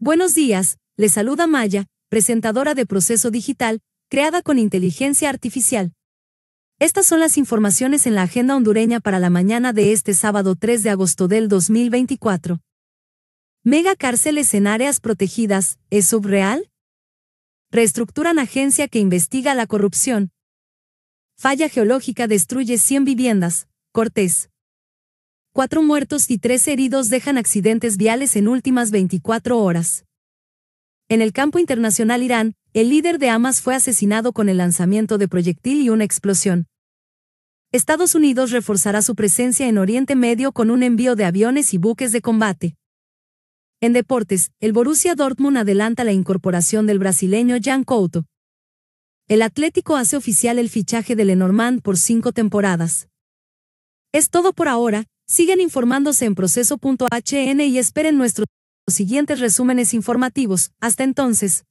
Buenos días, le saluda Maya, presentadora de Proceso Digital, creada con inteligencia artificial. Estas son las informaciones en la agenda hondureña para la mañana de este sábado 3 de agosto del 2024. Mega cárceles en áreas protegidas, ¿es subreal? Reestructuran agencia que investiga la corrupción. Falla geológica destruye 100 viviendas, Cortés cuatro muertos y tres heridos dejan accidentes viales en últimas 24 horas. En el campo internacional Irán, el líder de Hamas fue asesinado con el lanzamiento de proyectil y una explosión. Estados Unidos reforzará su presencia en Oriente Medio con un envío de aviones y buques de combate. En deportes, el Borussia Dortmund adelanta la incorporación del brasileño Jan Couto. El Atlético hace oficial el fichaje de Lenormand por cinco temporadas. Es todo por ahora, siguen informándose en proceso.hn y esperen nuestros siguientes resúmenes informativos. Hasta entonces.